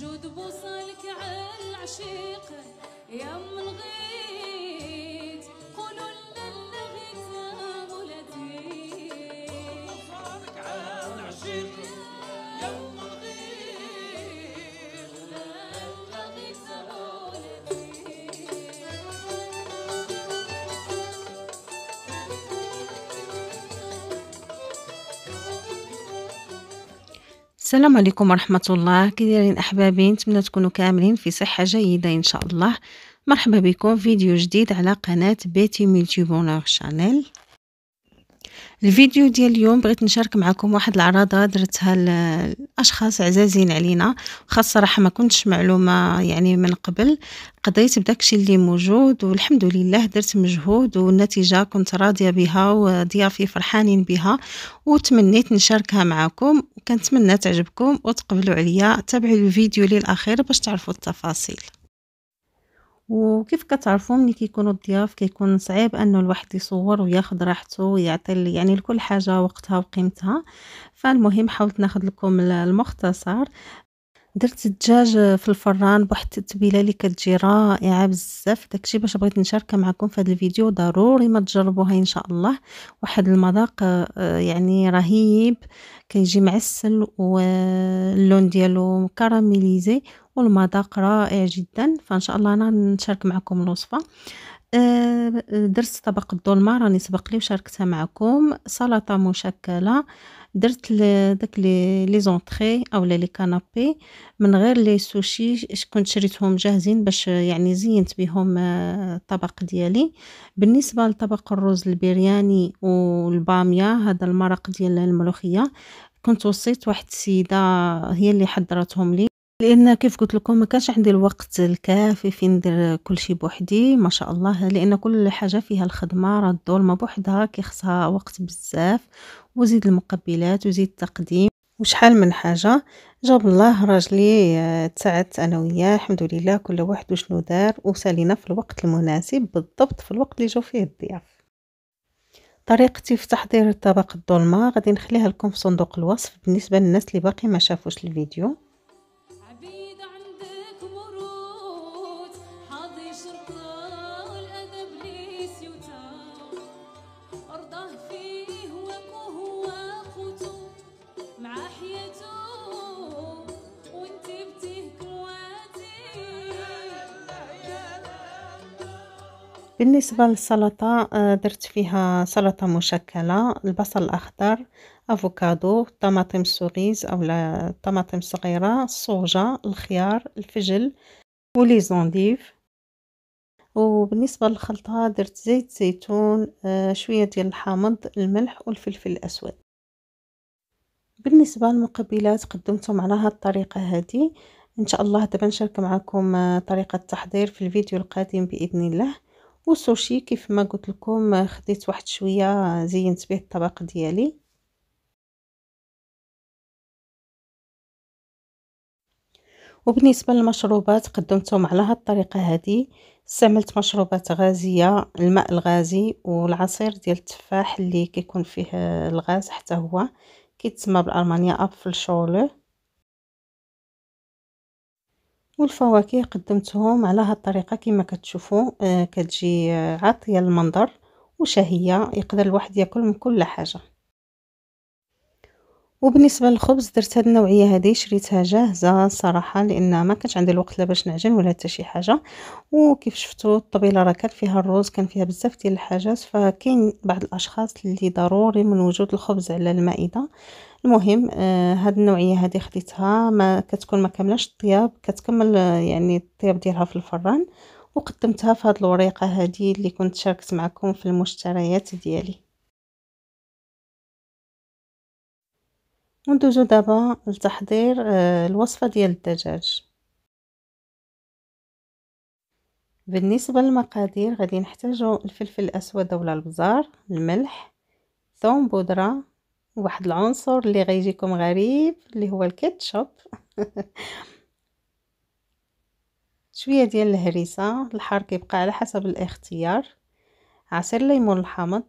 جود بوصلك عالعشيقة يا ام الغير السلام عليكم ورحمة الله كديرين أحبابي نتمنى تكونوا كاملين في صحة جيدة إن شاء الله مرحبا بكم فيديو جديد على قناة بيتي ملتي بونور شانيل الفيديو ديال اليوم بغيت نشارك معكم واحد العراضه درتها لاشخاص عزازين علينا خاصه صراحه ما كنتش معلومه يعني من قبل قضيت بداكشي اللي موجود والحمد لله درت مجهود والنتيجه كنت راضيه بها وضيافي فرحانين بها وتمنيت نشاركها معكم وكنتمنى تعجبكم وتقبلوا عليا تابعوا الفيديو للاخير باش تعرفوا التفاصيل وكيف كتعرفوا ملي كيكونوا الضياف كيكون صعيب انه الواحد يصور وياخذ راحته ويعطي يعني لكل حاجه وقتها وقيمتها فالمهم حاولت ناخذ لكم المختصر درت الدجاج في الفران بواحد التتبيله اللي كتجي رائعه بزاف داكشي باش بغيت نشاركها معكم في هذا الفيديو ضروري ما تجربوها ان شاء الله واحد المذاق آه، يعني رهيب كيجي معسل واللون ديالو كراميليزي والمذاق رائع جدا فان شاء الله انا نشارك معكم الوصفه أه، درت طبق الدولمه راني سبق لي وشاركتها معكم سلطه مشكله درت داك لي زونطري اولا لي كانابي من غير لي سوشي كنت شريتهم جاهزين باش يعني زينت بهم أه، الطبق ديالي بالنسبه لطبق الرز البرياني والباميه هذا المرق ديال الملوخيه كنت وصيت واحد السيده هي اللي حضرتهم لي لان كيف قلت لكم ما كانش عندي الوقت الكافي في ندير كل شيء بوحدي ما شاء الله لان كل حاجه فيها الخدمه راه الظلمه بوحدها كيخصها وقت بزاف وزيد المقبلات وزيد التقديم وشحال من حاجه جاب الله راجلي تساعدت انا وياه الحمد لله كل واحد وشنو دار وسالينا في الوقت المناسب بالضبط في الوقت اللي جاو فيه الضياف طريقتي في تحضير طبق الدولمه غادي نخليها لكم في صندوق الوصف بالنسبه للناس اللي باقي ما شافوش الفيديو بالنسبة للسلطة آه، درت فيها سلطة مشكلة البصل الأخضر أفوكادو طماطم سوغيز أو طماطم صغيرة الصوجة الخيار الفجل وليزونديف وبالنسبة للخلطة درت زيت زيتون آه، شوية ديال الحامض الملح والفلفل الأسود بالنسبة للمقبلات قدمتهم على هاد الطريقة هذه ان شاء الله دابا نشارك معكم آه، طريقة التحضير في الفيديو القادم بإذن الله والسوشي كيف ما قلت لكم خديت واحد شويه زينت به الطبق ديالي وبالنسبه للمشروبات قدمتهم على هذه الطريقه هذه استعملت مشروبات غازيه الماء الغازي والعصير ديال التفاح اللي كيكون فيه الغاز حتى هو كيتسمى بالالمانيه ابفل شوله والفواكه قدمتهم على هاد الطريقه كما كتشوفوا آه، كتجي آه، عاطيه المنظر وشهيه يقدر الواحد ياكل من كل حاجه وبالنسبه للخبز درت هاد النوعيه هذه شريتها جاهزه صراحه لان ما كانش عندي الوقت لا باش نعجن ولا حتى شي حاجه وكيف شفتوا الطبيله راه كان فيها الرز كان فيها بزاف ديال الحاجات فكاين بعض الاشخاص اللي ضروري من وجود الخبز على المائده المهم آه هاد النوعيه هذه خديتها ما كتكون ما كاملاش الطياب كتكمل آه، يعني الطياب ديالها في الفران وقدمتها في هاد الوريقه هذه اللي كنت شاركت معكم في المشتريات ديالي وندوزو دابا لتحضير آه، الوصفه ديال الدجاج بالنسبه للمقادير غادي نحتاجو الفلفل الاسود ولا البزار الملح ثوم بودره واحد العنصر اللي غيجيكم غريب اللي هو الكاتشب شويه ديال الهريسه الحار كيبقى على حسب الاختيار عصير ليمون الحامض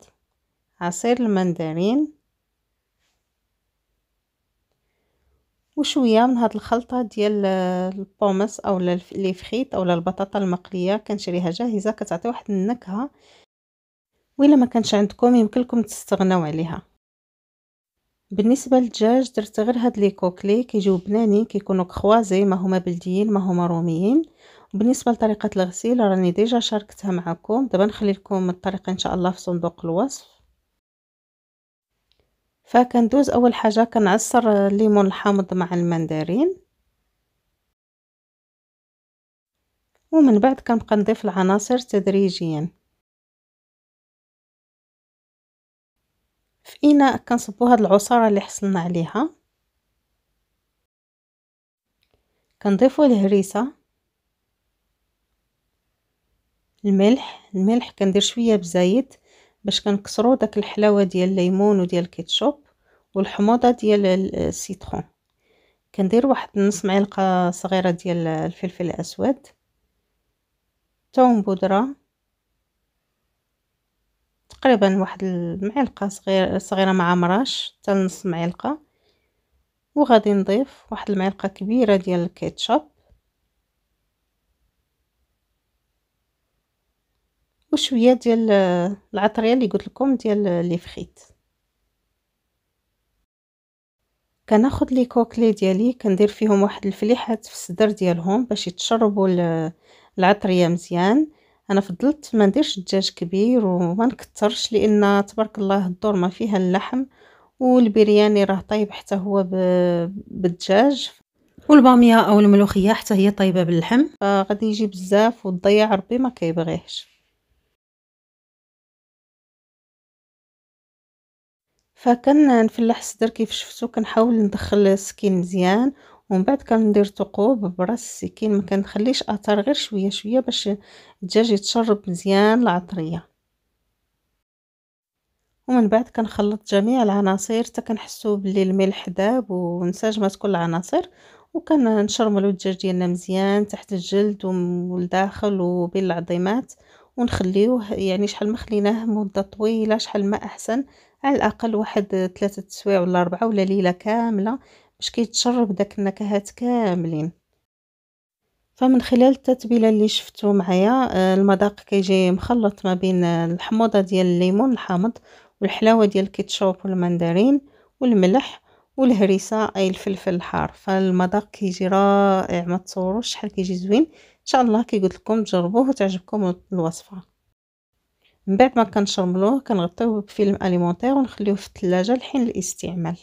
عصير المندرين وشويه من هاد الخلطه ديال البومس او لي فخيت او البطاطا المقليه كنشريها جاهزه كتعطي واحد النكهه وإلا ما كانش عندكم يمكن لكم تستغناو عليها بالنسبه للدجاج درت غير هاد لي كوكلي كيجيو بنانين كيكونوا كخوازي ما هما بلديين ما هما روميين وبالنسبه لطريقه الغسيل راني ديجا شاركتها معكم دابا نخلي لكم الطريقه ان شاء الله في صندوق الوصف فكندوز اول حاجه كنعصر الليمون الحامض مع المندرين ومن بعد كنبقى نضيف العناصر تدريجيا في اناء كنصبو هاد العصاره اللي حصلنا عليها كنضيفو الهريسه الملح الملح كندير شويه بزايد باش كنكسرو داك الحلاوه ديال الليمون وديال الكيتشوب والحموضه ديال السيترون كندير واحد نص معلقه صغيره ديال الفلفل الاسود ثوم بودره تقريبا واحد المعلقه صغيره صغيره مع مراش حتى نص معلقه وغادي نضيف واحد المعلقه كبيره ديال الكيتشوب وشويه ديال العطريه اللي قلت لكم ديال لي فريت كناخذ لي كوكلي ديالي كندير فيهم واحد الفليحات في الصدر ديالهم باش يتشربوا العطريه مزيان انا فضلت ما نديرش الدجاج كبير وما نكثرش لان تبارك الله الدور ما فيها اللحم والبرياني راه طيب حتى هو بالدجاج والباميه او الملوخيه حتى هي طيبه باللحم فغادي يجي بزاف وتضيع ربي ما كيبغيهش فكنفلح الصدر كيف شفتو كنحاول ندخل السكين مزيان ومن بعد كندير ثقوب براس السكين ما كنخليش اثر غير شويه شويه باش الدجاج يتشرب مزيان العطريه ومن بعد كنخلط جميع العناصر حتى كنحسو بلي الملح داب وانسجمت كل العناصر وكنشرملو الدجاج ديالنا مزيان تحت الجلد والداخل وبين العظيمات ونخليوه يعني شحال ما خليناه مده طويله شحال ما احسن على الاقل واحد ثلاثة سوايع ولا أربعة ولا ليله كامله باش كيتشرب داك النكهات كاملين فمن خلال التتبيله اللي شفتو معايا آه، المذاق كيجي مخلط ما بين الحموضه ديال الليمون الحامض والحلاوه ديال الكيتشوب والمندرين والملح والهريسه اي الفلفل الحار فالمذاق كيجي رائع ما تصوروش شحال كيجي زوين ان شاء الله كي قلت لكم تجربوه وتعجبكم الوصفه من بعد ما كنشرملوه كنغطيوه بفيلم اليمونتير ونخليوه في الثلاجه لحين الاستعمال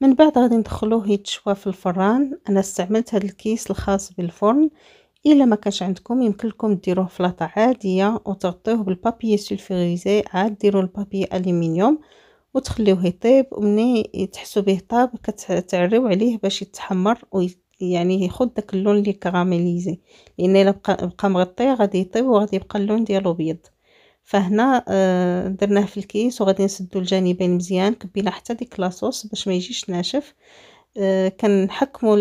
من بعد غادي ندخلوه يتشوى في الفران انا استعملت هذا الكيس الخاص بالفرن الا ما كانش عندكم يمكن لكم ديروه في لاطه عاديه وتغطيوه بالبابي سولفيريزي عاد ديروا البابي الومنيوم وتخليوه يطيب ومني تحسوا به طاب كتعريو عليه باش يتحمر ويت يعني ياخد داك اللون اللي كراميليزي لان الا بقى, بقى مغطي غادي يطيب وغادي يبقى اللون ديالو بيض فهنا آه، درناه في الكيس وغادي نسدو الجانبين مزيان كبينا حتى ديك لاصوص باش ما يجيش ناشف آه، كنحكموا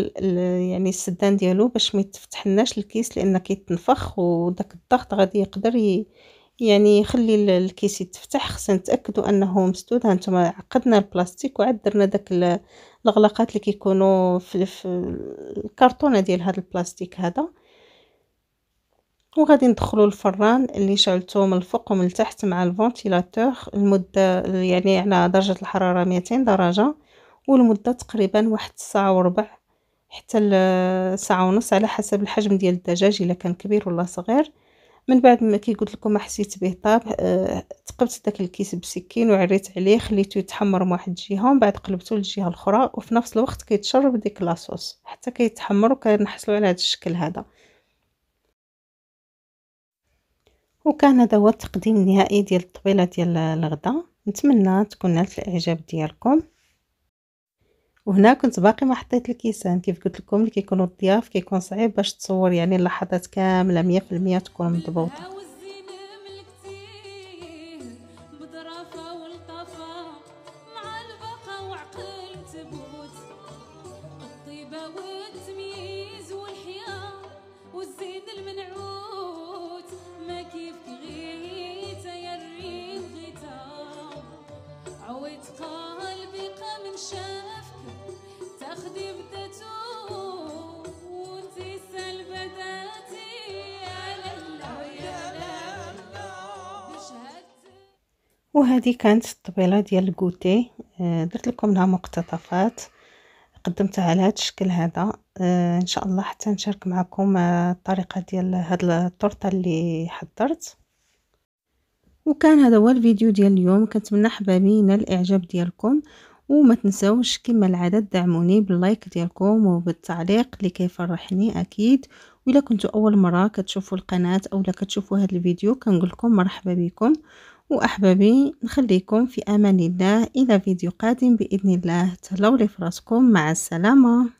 يعني السدان ديالو باش ما يتفتحناش الكيس لان كيتنفخ وداك الضغط غادي يقدر يعني خلي الكيس يتفتح خصنا نتاكدوا انه مسدود هانتوما عقدنا البلاستيك وعاد درنا داك الغلاقات اللي كيكونوا في, الكرتونه ديال هذا البلاستيك هذا وغادي ندخلوا الفران اللي شعلته من الفوق ومن التحت مع الفونتيلاتور المده يعني على درجه الحراره 200 درجه والمده تقريبا واحد الساعه وربع حتى الساعه ونص على حسب الحجم ديال الدجاج الا كان كبير ولا صغير من بعد ما كي قلت لكم حسيت به طاب أه تقبت داك الكيس بسكين وعريت عليه خليته يتحمر من واحد الجهه ومن بعد قلبته للجهه الاخرى وفي نفس الوقت كيتشرب ديك لاصوص حتى كيتحمر وكنحصلوا على هذا الشكل هذا وكان هذا هو التقديم النهائي ديال الطبيله ديال الغدا نتمنى تكون نالت الاعجاب ديالكم وهنا كنت باقي ما حطيت الكيسان كيف قلت لكم اللي كيكونوا الضياف كيكون صعيب باش تصور يعني اللحظات كامله 100% تكون مضبوطه وهذه كانت الطبيله ديال الكوتي آه، درت لكم لها مقتطفات قدمتها على هذا الشكل هذا آه، ان شاء الله حتى نشارك معكم آه، الطريقه ديال هاد التورته اللي حضرت وكان هذا هو الفيديو ديال اليوم كنتمنى ينال الاعجاب ديالكم وما تنساوش كما العاده دعموني باللايك ديالكم وبالتعليق اللي كيفرحني اكيد وإلا كنتو اول مره كتشوفوا القناه اولا كتشوفوا هذا الفيديو كنقول لكم مرحبا بكم وأحبابي نخليكم في أمان الله إلى فيديو قادم بإذن الله تهلاو لي فراسكم مع السلامة